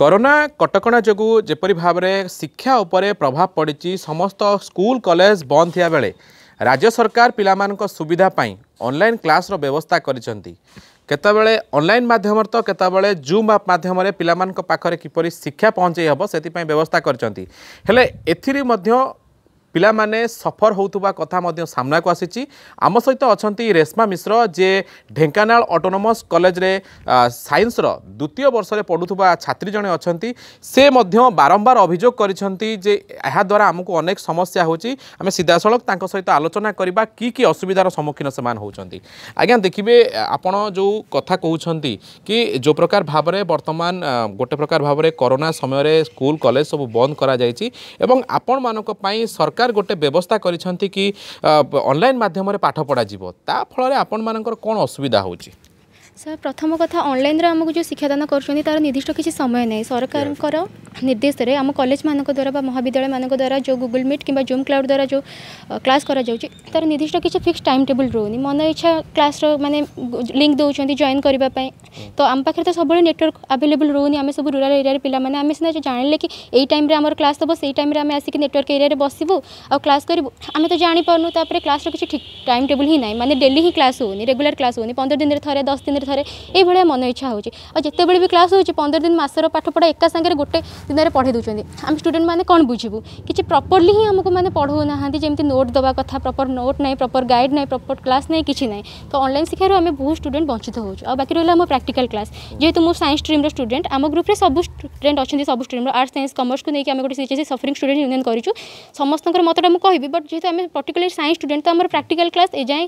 corona କଟକଣା ଯୋଗୁଁ ଯେପରି ଭାବରେ ଶିକ୍ଷା ଉପରେ ପ୍ରଭାବ ପଡ଼ିଛି ସମସ୍ତ ସ୍କୁଲ କଲେଜ ବନ୍ଦ ଥିବାବେଳେ ରାଜ୍ୟ ସରକାର ପିଲାମାନଙ୍କ ସୁବିଧା ପାଇଁ ଅନଲାଇନ୍ କ୍ଲାସ୍ର ବ୍ୟବସ୍ଥା କରିଛନ୍ତି କେତେବେଳେ ଅନଲାଇନ୍ ମାଧ୍ୟମରେ ତ କେତେବେଳେ ଜୁମ୍ ଆପ୍ ମାଧ୍ୟମରେ ପିଲାମାନଙ୍କ ପାଖରେ କିପରି ଶିକ୍ଷା ପହଞ୍ଚାଇ ହେବ ସେଥିପାଇଁ ବ୍ୟବସ୍ଥା କରିଛନ୍ତି ହେଲେ ଏଥିରେ ମଧ୍ୟ ପିଲାମାନେ ସଫର ହେଉଥିବା କଥା ମଧ୍ୟ ସାମ୍ନାକୁ ଆସିଛି ଆମ ସହିତ ଅଛନ୍ତି ରେଶ୍ମା ମିଶ୍ର ଯେ ଢେଙ୍କାନାଳ ଅଟୋନୋମସ୍ କଲେଜରେ ସାଇନ୍ସର ଦ୍ୱିତୀୟ ବର୍ଷରେ ପଢ଼ୁଥିବା ଛାତ୍ରୀ ଜଣେ ଅଛନ୍ତି ସେ ମଧ୍ୟ ବାରମ୍ବାର ଅଭିଯୋଗ କରିଛନ୍ତି ଯେ ଏହାଦ୍ୱାରା ଆମକୁ ଅନେକ ସମସ୍ୟା ହେଉଛି ଆମେ ସିଧାସଳଖ ତାଙ୍କ ସହିତ ଆଲୋଚନା କରିବା କି କି ଅସୁବିଧାର ସମ୍ମୁଖୀନ ସେମାନେ ହେଉଛନ୍ତି ଆଜ୍ଞା ଦେଖିବେ ଆପଣ ଯେଉଁ କଥା କହୁଛନ୍ତି କି ଯେଉଁ ପ୍ରକାର ଭାବରେ ବର୍ତ୍ତମାନ ଗୋଟେ ପ୍ରକାର ଭାବରେ କରୋନା ସମୟରେ ସ୍କୁଲ କଲେଜ ସବୁ ବନ୍ଦ କରାଯାଇଛି ଏବଂ ଆପଣମାନଙ୍କ ପାଇଁ ସରକାର সরকার গোটে ব্যবস্থা করেছেন কি অনলাইন মাধ্যমে পাঠ পড়া যাব তা ফলরে আপনার কোণ অসুবিধা হচ্ছে ସାର୍ ପ୍ରଥମ କଥା ଅନ୍ଲାଇନ୍ରେ ଆମକୁ ଯେଉଁ ଶିକ୍ଷାଦାନ କରୁଛନ୍ତି ତା'ର ନିର୍ଦ୍ଦିଷ୍ଟ କିଛି ସମୟ ନାହିଁ ସରକାରଙ୍କର ନିର୍ଦ୍ଦେଶରେ ଆମ କଲେଜମାନଙ୍କ ଦ୍ୱାରା ବା ମହାବିଦ୍ୟାଳୟମାନଙ୍କ ଦ୍ୱାରା ଯେଉଁ ଗୁଗୁଲ୍ ମିଟ୍ କିମ୍ବା ଜୁମ୍ କ୍ଲାଉଡ୍ ଦ୍ୱାରା ଯେଉଁ କ୍ଲାସ୍ କରାଯାଉଛି ତା'ର ନିର୍ଦ୍ଦିଷ୍ଟ କିଛି ଫିକ୍ସ ଟାଇମ୍ ଟେବୁଲ୍ ରହୁନି ମନ ଇଚ୍ଛା କ୍ଲାସ୍ର ମାନେ ଲିଙ୍କ୍ ଦେଉଛନ୍ତି ଜଏନ୍ କରିବା ପାଇଁ ତ ଆମ ପାଖରେ ତ ସବୁବେଳେ ନେଟୱାର୍କ ଆଭେଲେବୁଲ୍ ରହୁନି ଆମେ ସବୁ ରୁରାଲ୍ ଏରିଆରେ ପିଲାମାନେ ଆମେ ସିନା ଜାଣିଲେ କି ଏଇ ଟାଇମ୍ରେ ଆମର କ୍ଲାସ୍ ଦେବ ସେଇ ଟାଇମ୍ରେ ଆମେ ଆସିକି ନେଟୱାର୍କ ଏରିଆରେ ବସିବୁ ଆଉ କ୍ଲାସ୍ କରିବୁ ଆମେ ତ ଜାଣିପାରୁନୁ ତାପରେ କ୍ଲାସ୍ର କିଛି ଠିକ୍ ଟାଇମ୍ ଟେବୁଲ୍ ହିଁ ନାହିଁ ମାନେ ଡେଲି ହିଁ କ୍ଲାସ୍ ହେଉନି ରେଗୁଲାର କ୍ଲାସ୍ ହେଉନି ପନ୍ଦର ଦିନରେ ଥରେ ଦଶ ଦିନରେ ଧରେ ଏଇଭଳିଆ ମନ ଇଚ୍ଛା ହେଉଛି ଆଉ ଯେତେବେଳେ ବି କ୍ଲାସ୍ ହେଉଛି ପନ୍ଦର ଦିନ ମାସର ପାଠପଢ଼ା ଏକା ସାଙ୍ଗରେ ଗୋଟେ ଦିନରେ ପଢ଼େଇ ଦେଉଛନ୍ତି ଆମେ ଷ୍ଟୁଡେଣ୍ଟ ମାନେ କ'ଣ ବୁଝିବୁ କିଛି ପ୍ରପର୍ଲି ହିଁ ଆମକୁ ମାନେ ପଢ଼ାଉନାହାନ୍ତି ଯେମିତି ନୋଟ୍ ଦେବା କଥା ପ୍ରପର୍ ନୋଟ୍ ନାହିଁ ପ୍ରପର୍ ଗାଇଡ଼୍ ନାହିଁ ପ୍ରପର୍ କ୍ଲାସ୍ ନାହିଁ କିଛି ନାହିଁ ତ ଅନଲାଇନ୍ ଶିକ୍ଷାରୁ ଆମେ ବହୁତ ଷ୍ଟୁଡେଣ୍ଟ ବଞ୍ଚିତ ହେଉଛୁ ଆଉ ବାକି ରହିଲା ଆମ ପ୍ରାକ୍ଟିକାଲ୍ କ୍ଲାସ୍ ଯେହେତୁ ମୁଁ ସାଇନ୍ସ ଷ୍ଟ୍ରିମ୍ର ଷ୍ଟୁଡେଣ୍ଟ ଆମ ଗ୍ରୁପ୍ରେ ସବୁ ଷ୍ଟୁଡେଣ୍ଟ ଅଛନ୍ତି ସବୁ ଷ୍ଟ୍ରିମ୍ର ଆର୍ଟ୍ସ ସାଇନ୍ସ କମର୍ସକୁ ନେଇକି ଆମେ ଗୋଟେ ସିଚେସି ସଫରିଂ ଷ୍ଟୁଡେଣ୍ଟ ୟୁନିୟନ୍ କରିଛୁ ସମସ୍ତଙ୍କର ମତଟା ମୁଁ କହିବି ବଟ୍ ଯେହେତୁ ଆମେ ପର୍ଟିକୁଲାର ସାଇନ୍ସ ଷ୍ଟୁଡେଣ୍ଟ ତ ଆମର ପ୍ରାକ୍ଟିକାଲ୍ କ୍ଲାସ୍ ଏଯାଏଁ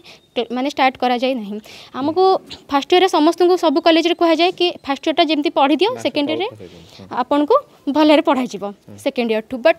ମାନେ ଷ୍ଟାର୍ଟ କରାଯାଇ ନାହିଁ ଆମକୁ ଫାର୍ଷ୍ଟ ଇୟର୍ରେ ସମସ୍ତଙ୍କୁ ସବୁ କଲେଜରେ କୁହାଯାଏ କି ଫାର୍ଷ୍ଟ ଇୟର୍ଟା ଯେମିତି ପଢ଼ିଦିଅ ସେକେଣ୍ଡ ଇୟର୍ରେ ଆପଣଙ୍କୁ ଭଲରେ ପଢ଼ାଯିବ ସେକେଣ୍ଡ ଠୁ ବଟ୍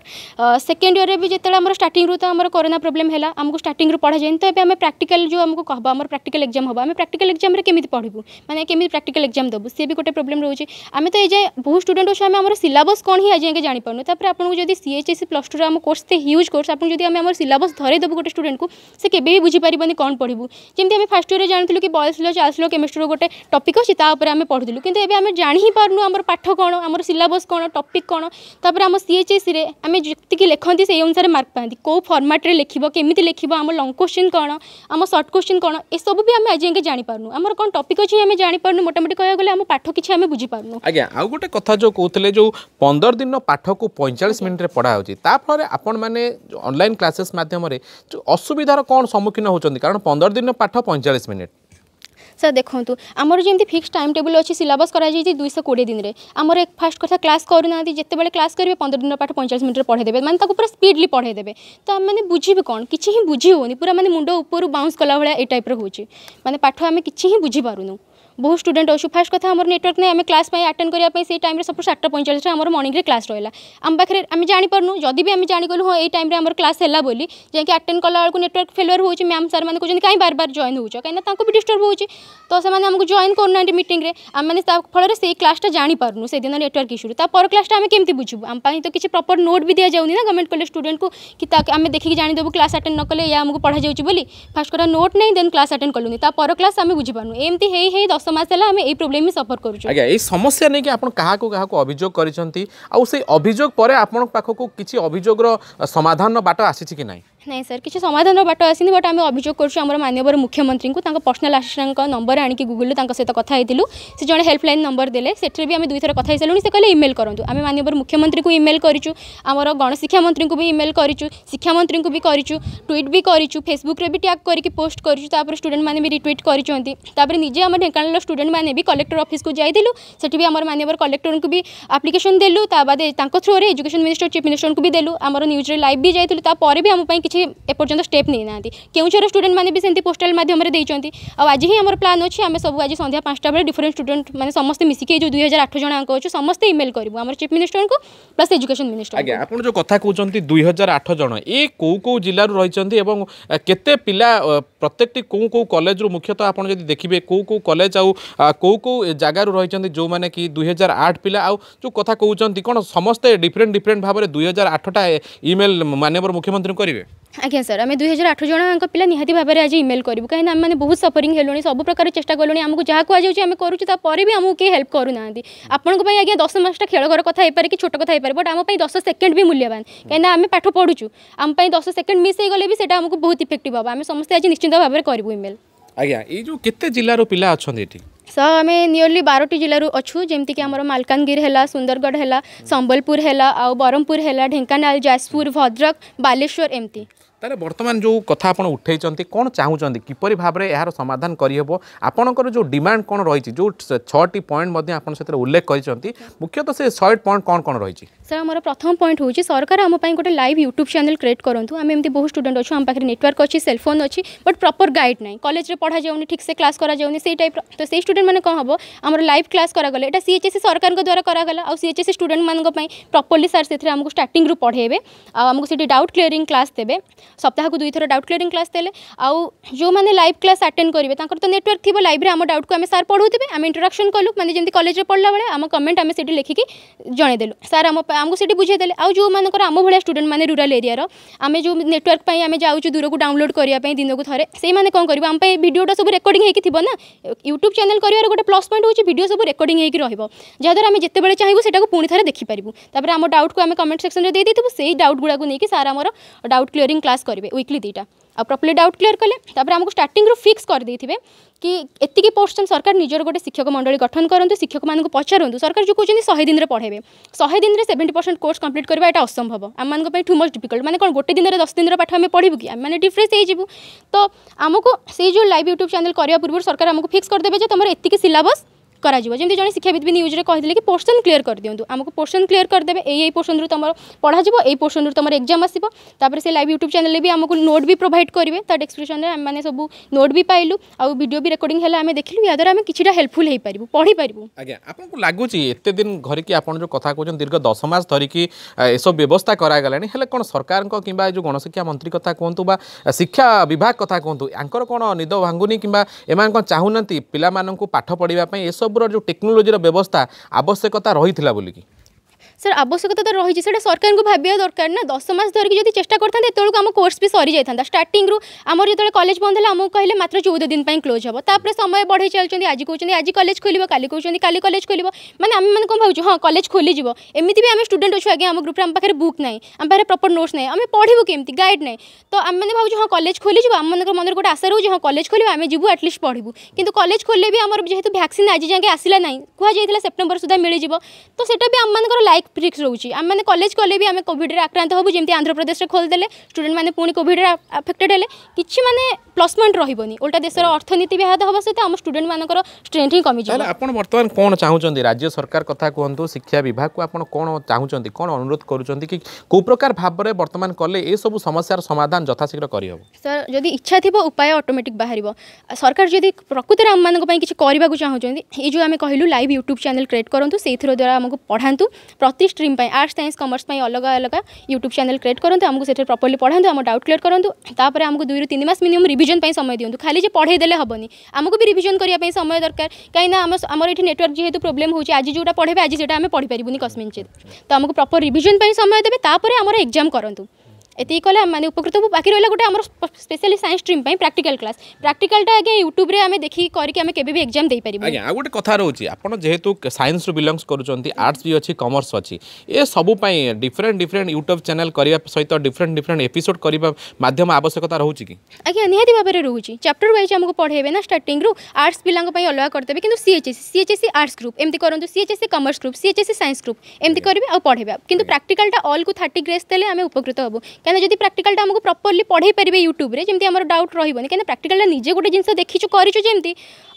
ସେକେଣ୍ଡ ଇୟର୍ରେ ବି ଯେତେବେଳେ ଆମର ଷ୍ଟାର୍ଟିଂରୁ ତ ଆମର କରୋନା ପ୍ରୋବ୍ଲେମ୍ ହେଲା ଆମକୁ ଷ୍ଟାର୍ଟିଂରୁ ପଢ଼ାଯାଏନି ତ ଏବେ ଆମେ ପ୍ରାକ୍ଟିକାଲ ଯେଉଁ ଆମକୁ କହିବ ଆମର ପ୍ରାକ୍ଟିକାଲ ଏକ୍ଜାମ୍ ହେବ ଆମେ ପ୍ରାକ୍ଟିକାଲ ଏକ୍ଜାମ୍ରେ କେମିତି ପଢ଼ିବୁ ମାନେ କେମିତି ପ୍ରାକ୍ଟିକାଲ ଏକ୍ଜାମ୍ ଦେବୁ ସିଏ ବି ଗୋଟେ ପ୍ରୋବ୍ଲେମ୍ ରହୁଛି ଆମେ ତ ଏଯାଏଁ ବହୁତ ଷ୍ଟୁଡେଣ୍ଟ ଅଛୁ ଆମେ ଆମର ସିଲାବସ୍ କ'ଣ ହିଁ ଆଜି ଆଜ୍ଞା ଜାଣିପାରୁନୁ ତାପରେ ଆପଣଙ୍କୁ ଯଦି ସି ଏଚ୍ ସି ପ୍ଲସ୍ ଟୁର ଆମ ଏତେ ହ୍ୟୁଜ୍ କୋର୍ସ ଆପଣ ଯଦି ଆମେ ଆମର ସିଲାବସ୍ ଧରେଇ ଦେବୁ ଗୋଟେ ଷ୍ଟୁଡେଣ୍ଟକୁ ସେ କେବେ ବି ବୁଝିପାରିବନି କ'ଣ ପଢ଼ିବୁ ଯେମିତି ଆମେ ଫାର୍ଷ୍ଟ ଇୟର୍ରେ ଜାଣିଥିଲୁ କି ବଏସ୍ ଲ ଚାଲିଲ ଲ ଗୋଟେ ଗୋଟେ ଟପିକ୍ ଅଛି ତା ଉପରେ ଆମେ ପଢ଼ୁଥିଲୁ କିନ୍ତୁ ଏବେ ଆମେ ଜାଣି ହିଁ ପାରୁନୁ ଆମର ପାଠ କ'ଣ ଆମର ସିଲାବସ୍ କ'ଣ ଟପିକ୍ କ'ଣ ତାପରେ ଆମ ସି ଏଚ୍ ସିଏଚ୍ଏସ୍ସିରେ ଆମେ ଯେତିକି ଲେଖନ୍ତି ସେଇ ଅନୁସାରେ ମାର୍କ ପାଆନ୍ତି କେଉଁ ଫର୍ମାଟ୍ରେ ଲେଖିବ କେମିତି ଲେଖିବ ଆମ ଲଙ୍ଗ୍ କୋଶ୍ଚିନ୍ କ'ଣ ଆମ ସର୍ଟ କୋଶ୍ଚିନ୍ କ'ଣ ଏସବୁ ବି ଆମେ ଆଜି ଯାଏଁ ଜାଣିପାରୁନୁ ଆମର କ'ଣ ଟପିକ୍ ଅଛି ଆମେ ଜାଣିପାରୁନୁ ମୋଟାମୋଟି କହିବାକୁ ଗଲେ ଆମ ପାଠ କିଛି ଆମେ ବୁଝିପାରୁନୁ ଆଜ୍ଞା ଆଉ ଗୋଟେ କଥା ଯେଉଁ କହୁଥିଲେ ଯେଉଁ ପନ୍ଦର ଦିନ ପାଠକୁ ପଇଁଚାଳିଶ ମିନିଟ୍ରେ ପଢ଼ା ହେଉଛି ତା ଆପଣମାନେ ଅନଲାଇନ୍ କ୍ଲାସେସ୍ ମାଧ୍ୟମରେ ଯେଉଁ ଅସୁବିଧାର କ'ଣ ସମ୍ମୁଖୀନ ହେଉଛନ୍ତି କାରଣ ପନ୍ଦର ଦିନ ପାଠ ପଇଁଚାଳିଶ ମିନିଟ୍ ସାର୍ ଦେଖନ୍ତୁ ଆମର ଯେମିତି ଫିକ୍ସ ଟାଇମ୍ ଟେବୁଲ୍ ଅଛି ସିଲାବସ୍ କରାଯାଇଛି ଦୁଇଶହ କୋଡ଼ିଏ ଦିନରେ ଆମର ଫାର୍ଷ୍ଟ କଥା କ୍ଲାସ୍ କରୁନାହାନ୍ତି ଯେତେବେଳେ କ୍ଲାସ୍ କରିବେ ପନ୍ଦର ଦିନର ପାଠ ପଇଁଚାଳିଶ ମିନିଟ୍ରେ ପଢ଼େଇଦେବେ ମାନେ ତାକୁ ପୁରା ସ୍ପିଡ଼ଲି ପଢ଼େଇଦେବେ ତ ଆମେମାନେ ବୁଝିବୁ କ'ଣ କିଛି ହିଁ ବୁଝି ହେଉନି ପୁରା ମାନେ ମୁଣ୍ଡ ଉପରୁ ବାଉନ୍ସ କଲା ଭଳିଆ ଏଇ ଟାଇପ୍ର ହେଉଛି ମାନେ ପାଠ ଆମେ କିଛି ହିଁ ବୁଝିପାରୁନୁ বহু স্টুডেন্ট অছু ফার্স্ট কথা আমার নেটওয়ার্ক নাই আমি ক্লাস আটেন্ড করা সেই টাইমে সপোজ সাতটা পঁয়চাশ আমার মর্নিংরে ক্লাস রহলা আম পাখে আমি জাঁপারু যদি বি আমি জাঁগলু হ্যাঁ এই টাইমে আমার ক্লাস হল বলে যাই আটেন্ড কলা বেড়ে নেটওয়ার্ক ফেলোয়ার হচ্ছে ম্যাম সার মানে কোথাও কাই বার বার জয়েন হচ্ছ কিনা তাঁকু বি ডিস্টর্ব হচ্ছে তো সে আমি জয়েন করু না মিটিংরে আমি তা ফলের সেই ক্লাসটা জাঁপারু সেদিন নেটওয়ার্ক ইস্যু তাপর ক্লাসটা আমি কেমি বুঝবু আম তো কিছু প্রপর নোট বি দিয়া যাওনি না গভর্নমেন্ট কলেজ স্টুডেন্ট কি আমি দেখি জাঁদেবু ক্লাস আটেন্ড নকলে ইয়া আমি পড়া যাচ্ছে বলে ফার্স্ট কথা নোট নাই দেন ক্লাস আটেন্ড কলুনি তাপর ক্লাস আমি বুঝিপারু এমতি হই হই দশ মাস হল আমি এই প্রোবলেম হি সফর করুছু আজ্ঞা এই সমস্যা নেই আপন কাহাকু কাহাকু অভিযোগ করেছেন আউ সেই অভিযোগ পরে আপনার পাখক কিছু অভিযোগর সমাধান বাট আসিছে কি নাই ନାଇଁ ସାର୍ କିଛି ସମାଧାନର ବାଟ ଆସିନି ବଟ୍ ଆମେ ଅଭିଯୋଗ କରୁଛୁ ଆମର ମାନ୍ୟବର ମୁଖ୍ୟମନ୍ତ୍ରୀଙ୍କୁ ତାଙ୍କ ପର୍ସନାଲ୍ ଆସିଷ୍ଟାଣ୍ଟଙ୍କ ନମ୍ବର ଆଣିକି ଗୁଗୁଲରେ ତାଙ୍କ ସହିତ କଥା ହେଇଥିଲୁ ସେ ଜଣେ ହେଲ୍ପଲାଇନ୍ ନମ୍ବର ଦେଲେ ସେଥିରେ ବି ଆମେ ଦୁଇଥର କଥା ହେଇସାରିଲୁଣି ସେ କହିଲେ ଇମେଲ୍ କରନ୍ତୁ ଆମେ ମାନ୍ୟବର ମୁଖ୍ୟମନ୍ତ୍ରୀଙ୍କୁ ଇମେଲ୍ କରିଛୁ ଆମର ଗଣଶିକ୍ଷା ମନ୍ତ୍ରୀଙ୍କୁ ବି ଇମେଲ୍ କରିଛୁ ଶିକ୍ଷାମନ୍ତ୍ରୀଙ୍କୁ ବି କରିଛୁ ଟ୍ୱିଟ୍ ବି କରିଛୁ ଫେସବୁକ୍ରେ ବି ଟ୍ୟାଗ୍ କରିକି ପୋଷ୍ଟ କରିଛୁ ତାପରେ ଷ୍ଟୁଡେଣ୍ଟମାନେ ବି ରିଟ୍ୱିଟ୍ କରିଛନ୍ତି ତାପରେ ନିଜେ ଆମ ଢେଙ୍କାନାଳର ଷ୍ଟୁଡେଣ୍ଟମାନେ ବି କଲେକ୍ଟର ଅଫିସ୍କୁ ଯାଇଥିଲୁ ସେଠି ବି ଆମର ମାନ୍ୟବର କଲେକ୍ଟରଙ୍କୁ ବି ଆପ୍ଲିକେସନ୍ ଦେଲୁ ତା ବାଦେ ତାଙ୍କ ଥ୍ରୁରେ ଏଜୁକେସନ୍ ମିନିଷ୍ଟର ଚିଫ୍ ମିନିଷ୍ଟରଙ୍କୁ ବି ଦେଲୁ ଆମର ନ୍ୟୁଜ୍ରେ ଲାଇଭ୍ ବି ଯାଇଥିଲୁ ତାପରେ ବି ଆମ ପାଇଁ କିଛି ଏପର୍ଯ୍ୟନ୍ତ ଷ୍ଟେପ୍ ନେଇନାହାନ୍ତି କେଉଁଝର ଷ୍ଟୁଡେଣ୍ଟମାନେ ବି ସେମିତି ପୋଷ୍ଟାଲ ମାଧ୍ୟମରେ ଦେଇଛନ୍ତି ଆଉ ଆଜି ହିଁ ଆମର ପ୍ଲାନ୍ ଅଛି ଆମେ ସବୁ ଆଜି ସନ୍ଧ୍ୟା ପାଞ୍ଚଟା ବେଳେ ଡିଫରେଣ୍ଟ ଷ୍ଟୁଡେଣ୍ଟ ମାନେ ସମସ୍ତେ ମିଶିକି ଯେଉଁ ଦୁଇ ହଜାର ଆଠ ଜଣ ଆଙ୍କ ଅଛୁ ସମସ୍ତେ ଇମେଲ୍ କରିବୁ ଆମର ଚିଫ୍ ମିନିଷ୍ଟରଙ୍କୁ ପ୍ଲସ୍ ଏଜୁକେସନ୍ ମିନିଷ୍ଟର ଆଜ୍ଞା ଆପଣ ଯେଉଁ କଥା କହୁଛନ୍ତି ଦୁଇ ହଜାର ଆଠ ଜଣ ଏ କେଉଁ କେଉଁ ଜିଲ୍ଲାରୁ ରହିଛନ୍ତି ଏବଂ କେତେ ପିଲା ପ୍ରତ୍ୟେକଟି କେଉଁ କେଉଁ କଲେଜରୁ ମୁଖ୍ୟତଃ ଆପଣ ଯଦି ଦେଖିବେ କେଉଁ କେଉଁ କଲେଜ ଆଉ କେଉଁ କେଉଁ ଜାଗାରୁ ରହିଛନ୍ତି ଯେଉଁମାନେ କି ଦୁଇ ହଜାର ଆଠ ପିଲା ଆଉ ଯେଉଁ କଥା କହୁଛନ୍ତି କ'ଣ ସମସ୍ତେ ଡିଫରେଣ୍ଟ ଡିଫରେଣ୍ଟ ଭାବରେ ଦୁଇ ହଜାର ଆଠଟା ଇମେଲ୍ ମାନ୍ୟବର ମୁଖ୍ୟମନ୍ତ୍ରୀଙ୍କୁ କରିବେ ଆଜ୍ଞା ସାର୍ ଆମେ ଦୁଇ ହଜାର ଆଠ ଜଣଙ୍କ ପିଲା ନିହାତି ଭାବରେ ଆଜି ଇମେଲ୍ କରିବୁ କାହିଁକିନା ଆମେମାନେ ବହୁତ ସଫରିଂ ହେଲୁଣି ସବୁ ପ୍ରକାର ଚେଷ୍ଟା କଲୁଣି ଆମକୁ ଯାହା କୁହାଯାଉଛି ଆମେ କରୁଛୁ ତାପରେ ବି ଆମକୁ କେହି ହେଲ୍ପ କରୁନାହାନ୍ତି ଆପଣଙ୍କ ପାଇଁ ଆଜ୍ଞା ଦଶ ମାସଟା ଖେଳ ଘର କଥା ହେଇପାରେ କି ଛୋଟ କଥା ହେଇପାରେ ବଟ୍ ଆମ ପାଇଁ ଦଶ ସେକେଣ୍ଡ ବି ମୂଲ୍ୟବାନ କାହିଁକିନା ଆମେ ପାଠ ପଢ଼ୁଛୁ ଆମ ପାଇଁ ଦଶ ସେକେଣ୍ଡ ମିସ୍ ହେଇଗଲେ ବି ସେଇଟା ଆମକୁ ବହୁତ ଇଫେକ୍ଟିଭ୍ ହେବ ଆମେ ସମସ୍ତେ ଆଜି ନିଶ୍ଚିନ୍ତ ଭାବରେ କରିବୁ ଇମେଲ୍ ଆଜ୍ଞା ଏଇ ଯେଉଁ କେତେ ଜିଲ୍ଲାର ପିଲା ଅଛନ୍ତି ଏଠି ସହ ଆମେ ନିୟରଲି ବାରଟି ଜିଲ୍ଲାରୁ ଅଛୁ ଯେମିତିକି ଆମର ମାଲକାନଗିରି ହେଲା ସୁନ୍ଦରଗଡ଼ ହେଲା ସମ୍ବଲପୁର ହେଲା ଆଉ ବ୍ରହ୍ମପୁର ହେଲା ଢେଙ୍କାନାଳ ଯାଜପୁର ଭଦ୍ରକ ବାଲେଶ୍ୱର ଏମିତି তাহলে বর্তমান যে কথা আপনার উঠাইছেন কোণ চাহুমান কিপর ভাবে এর সমাধান করব আপনার যে ডিমাণ্ড কোণ রয়েছে যে ছটি পয়েন্ট আপনার সেটা উল্লেখ করেছেন মুখ্যত সে শহে পয়েন্ট কোণ কোণ রয়েছে স্যার আমার প্রথম পয়েন্ট হচ্ছে সরকার আমি গোটে লাইভ ইউট্যুব চ্যানেল ক্রিয়েট করতু আমি এমনি বহু স্টুডেন্ট অছু আমার পাখে নেটওয়ার্ক অছি সেলফোন অছি বট প্রপর গাইড নাই কলেজে পড়া যাওনি ঠিক সে ক্লাস করা যাওনি সেই টাইপ তো সেই স্টুডেন্ট মানে কম হব আমার লাইভ ক্লাস করা গলে এটা সিএচএসি সরকার দ্বারা করা গলা আর সিএচএসি স্টুডেন্ট মানুষ পাই প্রপরলি স্যার সেথরে আমাকে স্টার্টিং রু পড়াইবে আউ আমাকে সেটি ডাউট ক্লিয়ারিং ক্লাস দেবে सप्ताह को सप्ताहक थर डाउट क्लीयरिंग क्लास दे आउ जो मैंने लाइव क्लास आटेड करेंगे तो नेटवर्क थी लाइव्रे आम डाउट को आम सार पढ़ाते आम इंट्रोडक्शन कलु मैंने जमी कलेज पढ़ला बेले आम कमेंट आम से लिखिकी जनईदेलु सार आमको से बुझेदे आउ जो मानकर आम भाया स्टूडेंट मैंने रूराल एरिया आम जो नेटवर्क आम जाऊँ दूर को डाउनलोड करवाई दिन को थे से मैंने कौन कर आम भिडियोटा सब रेकर्डिंग होती ना यूट्यूब चैनल करार गोटे प्लस पॉइंट होगी भिडियो सब रेकर्डिंग होकर रहाद्वारा आम जितेबाला चाहबू से पुणी थे देखिपारू तापर आम डाउट को आम कमेंट सेक्शन में दे से डाउट गुड़ा नहीं सार आम डाउट क्लीयरिंग क्लास କ୍ଲାସ୍ କରିବେ ୱିକ୍ଲି ଦୁଇଟା ଆଉ ପ୍ରପର୍ଲି ଡାଉଟ୍ କ୍ଲିୟର କଲେ ତାପରେ ଆମକୁ ଷ୍ଟାର୍ଟିଂରୁ ଫିକ୍ସ କରିଦେଇଥିବେ କି ଏତିକି ପୋର୍ସନ୍ ସରକାର ନିଜର ଗୋଟେ ଶିକ୍ଷକ ମଣ୍ଡଳୀ ଗଠନ କରନ୍ତୁ ଶିକ୍ଷକମାନଙ୍କୁ ପଚାରନ୍ତୁ ସରକାର ଯେଉଁ କହୁଛନ୍ତି ଶହେ ଦିନରେ ପଢ଼େଇବେ ଶହେ ଦିନରେ ସେଭେଣ୍ଟି ପରସେଣ୍ଟ କୋର୍ସ କମ୍ପ୍ଲିଟ୍ କରିବା ଏଇଟା ଅସମ୍ଭବ ଆମମାନଙ୍କ ପାଇଁ ଟୁ ମଚ୍ ଡିଫିକଲ୍ଟ ମାନେ କ'ଣ ଗୋଟେ ଦିନରେ ଦଶ ଦିନର ପାଠ ଆମେ ପଢ଼ିବୁ କି ଆମେମାନେ ଡିଫ୍ରେସ୍ ହେଇଯିବୁ ତ ଆମକୁ ସେଇ ଯେଉଁ ଲାଇଭ୍ ୟୁଟ୍ୟୁବ୍ ଚ୍ୟାନେଲ୍ କରିବା ପୂର୍ବରୁ ସରକାର ଆମକୁ ଫିକ୍ସ କରିଦେବେ ଯେ ତୁମର ଏତିକି ସିଲାବସ୍ କରାଯିବ ଯେମିତି ଜଣେ ଶିକ୍ଷାବିତ ବି ନ୍ୟୁଜ୍ରେ କହିଥିଲେ କି ପୋର୍ସନ୍ କ୍ଲିୟର କରିଦିଅନ୍ତୁ ଆମକୁ ପୋର୍ସନ୍ କ୍ଲିୟର କରିଦେବେ ଏଇ ଏଇ ପୋର୍ସନ୍ରୁ ତୁମର ପଢ଼ାଯିବ ଏଇ ପୋର୍ସନ୍ରୁ ତୁମର ଏକ୍ଜାମ୍ ଆସିବ ତାପରେ ସେ ଲାଇଭ୍ ୟୁଟ୍ୟୁବ୍ ଚ୍ୟାନେଲ୍ରେ ବି ଆମକୁ ନୋଟ୍ ବି ପ୍ରୋଭାଇଡ଼ କରିବେ ତା ଡେସ୍କ୍ରିପ୍ସନ୍ରେ ଆମେମାନେ ସବୁ ନୋଟ୍ ବି ପାଇଲୁ ଆଉ ଭିଡ଼ିଓ ବି ରେକର୍ଡିଂ ହେଲା ଆମେ ଦେଖିଲୁ ଏହାଦ୍ୱାରା ଆମେ କିଛିଟା ହେଲ୍ପଫୁଲ୍ ହେଇପାରିବୁ ପଢ଼ିପାରିବୁ ଆଜ୍ଞା ଆପଣଙ୍କୁ ଲାଗୁଛି ଏତେ ଦିନ ଧରିକି ଆପଣ ଯେଉଁ କଥା କହୁଛନ୍ତି ଦୀର୍ଘ ଦଶ ମାସ ଧରିକି ଏସବୁ ବ୍ୟବସ୍ଥା କରାଗଲାଣି ହେଲେ କ'ଣ ସରକାରଙ୍କ କିମ୍ବା ଏ ଯେଉଁ ଗଣଶିକ୍ଷା ମନ୍ତ୍ରୀ କଥା କୁହନ୍ତୁ ବା ଶିକ୍ଷା ବିଭାଗ କଥା କୁହନ୍ତୁ ୟାଙ୍କର କ'ଣ ନିଦ ଭାଙ୍ଗୁନି କିମ୍ବା ଏମାନେ କ'ଣ ଚାହୁଁନାହାନ୍ତି ପିଲାମାନଙ୍କୁ ପାଠ ପଢ଼ିବା ପାଇଁ ଏସବୁ ଏସବୁର ଯେଉଁ ଟେକ୍ନୋଲୋଜିର ବ୍ୟବସ୍ଥା ଆବଶ୍ୟକତା ରହିଥିଲା ବୋଲିକି सर आवश्यकता तो रही से सरकार को भाव दरकार ना दस मस धरिक जब चेस्ट करते तो आम कोर्स भी सरी जाता स्टार्ट आम जो कलेज बंद है आमको कहले मात्र चौदह दिन क्लोज हम तापर समय बढ़े चलते आज कहते आज कलेज खोल का कहते का कलेज खोल मैंने आम मैंने कौन भाव हाँ कलेज खोलीज एमती भी आम स्टूडेंट अच्छे आगे आम ग्रुप आम पाखे बुक ना आम पाखे प्रपर नोट्स ना आम पढ़ू कमी गाइड ना तो आम मैंने भाव हाँ कलेज खोलीज आम मन मन गोटे आशा रोज हाँ कलेज खोल आम जू आटलिस्ट पढ़ू कि कलेज खोल भी आम जेहतु भैक्सीन आज जाए आसला ना कहला सेप्टेम्बर सुधा मिल जाए तो सेटा भी आम लाइक ରିକ୍ସ ରହୁଛି ଆମେ କଲେଜ ଗଲେ ବି ଆମେ କୋଭିଡ଼ରେ ଆକ୍ରାନ୍ତ ହେବୁ ଯେମିତି ଆନ୍ଧ୍ରପ୍ରଦେଶରେ ଖୋଲିଦେଲେ ଷ୍ଟୁଡେଣ୍ଟମାନେ ପୁଣି କୋଭିଡ଼ରେ ଆଫେକ୍ଟେଡ଼ ହେଲେ କିଛି ମାନେ ପ୍ଲସ୍ ପଏଣ୍ଟ ରହିବନି ଓଲଟା ଦେଶର ଅର୍ଥନୀତି ବ୍ୟାହତ ହେବା ସହିତ ଆମ ଷ୍ଟୁଡେଣ୍ଟମାନଙ୍କର ଷ୍ଟ୍ରେନ୍ଥ ହିଁ କମିଯିବ ଆପଣ ବର୍ତ୍ତମାନ କ'ଣ ଚାହୁଁଛନ୍ତି ରାଜ୍ୟ ସରକାର କଥା କୁହନ୍ତୁ ଶିକ୍ଷା ବିଭାଗକୁ ଆପଣ କ'ଣ ଚାହୁଁଛନ୍ତି କ'ଣ ଅନୁରୋଧ କରୁଛନ୍ତି କି କେଉଁ ପ୍ରକାର ଭାବରେ ବର୍ତ୍ତମାନ କଲେ ଏସବୁ ସମସ୍ୟାର ସମାଧାନ ଯଥାଶୀଘ୍ର କରିହେବ ସାର୍ ଯଦି ଇଚ୍ଛା ଥିବ ଉପାୟ ଅଟୋମେଟିକ୍ ବାହାରିବ ସରକାର ଯଦି ପ୍ରକୃତରେ ଆମମାନଙ୍କ ପାଇଁ କିଛି କରିବାକୁ ଚାହୁଁଛନ୍ତି ଏଇ ଯେଉଁ ଆମେ କହିଲୁ ଲାଇଭ୍ ୟୁଟ୍ୟୁବ୍ ଚ୍ୟାନେଲ୍ କ୍ରିଏଟ୍ କରନ୍ତୁ ସେଇଥିରୁ ଦ୍ୱାରା ଆମକୁ ପଢ଼ାନ୍ତୁ প্রতি স্ট্রিম পাই আর্টস সাইন্স কমর্স পাই অলগা অলগা ইউট্যুব চ্যানেল ক্রিয়েট করতে আমাকে সেটা প্রপরলি পড়াতে আমার ডাউট ক্লিয়ার করতে তাপরে আমাকে দুই রু তিন মাস মিনিমম রিভিজন পাই সময় দিও খালি যে পড়াই দেলে হবনি আমাকে বি রিভিজন করা সময় দরকার কিনা আমার এটি নেটওয়ার্ক যেহেতু প্রোবলেম হচ্ছে আজ যেটা পড়াবে আজ সেটা আমি পড়িপারুনি কসমিঞ্চিত তো আমাকে প্রপর রিভিজন পাই সময় দেবে তাপরে আমার এক্সাম করতু ଏତିକି କଲେ ଆମମାନେ ଉପକୃତ ହେବୁ ବାକି ରହିଲା ଗୋଟେ ଆମର ସ୍ପେଶାଲି ସାଇନ୍ସ ଷ୍ଟ୍ରିମ୍ ପାଇଁ ପ୍ରାକ୍ଟିକାଲ କ୍ଲାସ୍ ପ୍ରାକ୍ଟିକାଲଟା ଆଜ୍ଞା ୟୁଟ୍ୟୁବରେ ଆମେ ଦେଖିକି କରିକି ଆମେ କେବେ ବି ଏକ୍ଜାମ୍ ଦେଇପାରିବୁ ଆଜ୍ଞା ଆଉ ଗୋଟେ କଥା ରହୁଛି ଆପଣ ଯେହେତୁ ସାଇନ୍ସରୁ ବିଲଙ୍ଗସ୍ କରୁଛନ୍ତି ଆର୍ଟ୍ସ ବି ଅଛି କମର୍ସ ଅଛି ଏ ସବୁ ପାଇଁ ଡିଫରେଣ୍ଟ ଡିଫରେଣ୍ଟ ୟୁଟ୍ୟୁବ୍ ଚ୍ୟାନେଲ୍ କରିବା ସହିତ ଡିଫରେଣ୍ଟ ଡିଫରେଣ୍ଟ ଏପିସୋଡ଼ କରିବା ମାଧ୍ୟମ ଆବଶ୍ୟକତା ରହୁଛି କି ଆଜ୍ଞା ନିହାତି ଭାବରେ ରହୁଛି ଚାପ୍ଟର ୱାଇଜ୍ ଆମକୁ ପଢ଼େଇବେ ନା ଷ୍ଟାର୍ଟିଂରୁ ଆର୍ଟ୍ସ ପିଲାଙ୍କ ପାଇଁ ଅଲଗା କରିଦେବେ କିନ୍ତୁ ସିଏଚ୍ଏସି ସିଏଚ୍ଏସି ଆର୍ଟ୍ସ ଗ୍ରୁପ୍ ଏମିତି କରନ୍ତୁ CHSE commerce group CHSE science group ଏମିତି କରିବେ ଆଉ ପଢ଼େଇବା କିନ୍ତୁ ପ୍ରାକ୍ଟିକାଲଟା ଅଲ୍କୁ ଥାର୍ଟି ଗ୍ରେସ୍ ଦେଲେ ଆମେ ଉପକୃତ ହେବୁ અમે જોદી પ્રેક્ટિકલ ટા હમકો પ્રોપરલી પઢાઈ પરબે YouTube રે જેમતી અમારો ડાઉટ રહીબો ને કેન પ્રેક્ટિકલ ને નિજે ગોટે જિન્સ દેખી જો કરી જો જેમતી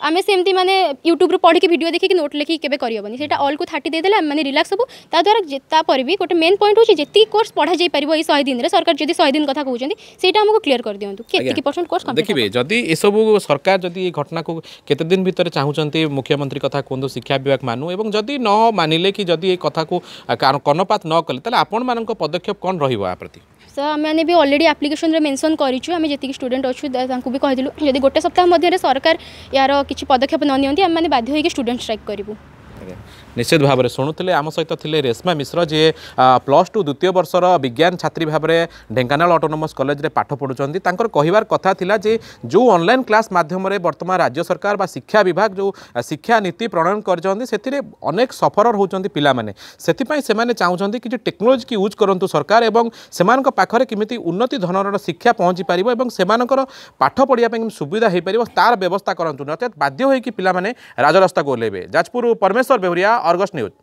અમે સેમતી માને YouTube પર પઢી કે વિડિયો દેખી કે નોટ લેખી કેબે કરીયો બની સેટા ઓલ કુ થાટી દે દેલા મને રિલેક્સ સબ તા દ્વારા જેતા પર બી ગોટે મેઈન પોઈન્ટ હો છે જેતી કોર્સ પઢા જઈ પરબો એ 100 દિન રે સરકાર જોદી 100 દિન કથા કોચંતી સેટા હમકો ક્લિયર કર દિયું તુ કેતકી પર્સન્ટ કોર્સ કમ્પ્લીટ દેખી બે જોદી એ સબ સરકાર જોદી એ ઘટના કો કેત દિન ભીતરે ચાહુચંતી મુખ્યમંત્રી કથા કોંદો શૈક્ષણિક વિભાગ માનું એવંગ જોદી નો માની લે કે જોદી એ કથા કો કનપાત નો કરે તલે આપણ માનકો પદક્ષેપ કોન રહીબો આ मैंने भी अलरेडी में मेनसन करें आम्ही जी स्टूडेंट अच्छा भी कहलु जी गोटे सप्ताह मध्य सरकार यार किसी पदक्षेप न आम मैंने बाध्य होईक स्टुडेंट स्ट्राईक करू নিশ্চিত ভাবে শুণুলে আম সহ লে রেশমা মিশ্র যে প্লস টু দ্বিতীয় বর্ষর বিজ্ঞান ছাত্রী ভাবে ঢেঙ্কানাল অটোনোমস কলেজে পাঠ পড়ুঁচ তাঁর কহবার কথা লা যে যে অনলাইন ক্লাস মাধ্যমে বর্তমান রাজ্য সরকার বা শিক্ষা বিভাগ যে শিক্ষা নীতি প্রণয়ন করছেন সেতিরে অনেক সফরর হচ্ছেন পিলামানে সেপাই সে চাহুন কিছু টেকনোলোজি কি ইউজ করতু সরকার এবং সে পাখে কমিটি উন্নতি ধরনের শিক্ষা পৌঁছি পাব এবং সে পাঠ পড়া সুবিধা হয়ে পার তার ব্যবস্থা করতু নচেত বাধ্য হয়ে পিলামানে রাজরাস্তা ওহ্লাইবে যাজপুর পরমেশ্বর বেহুরিয়া ଅର୍ଗସ୍ ନ୍ୟୁଜ୍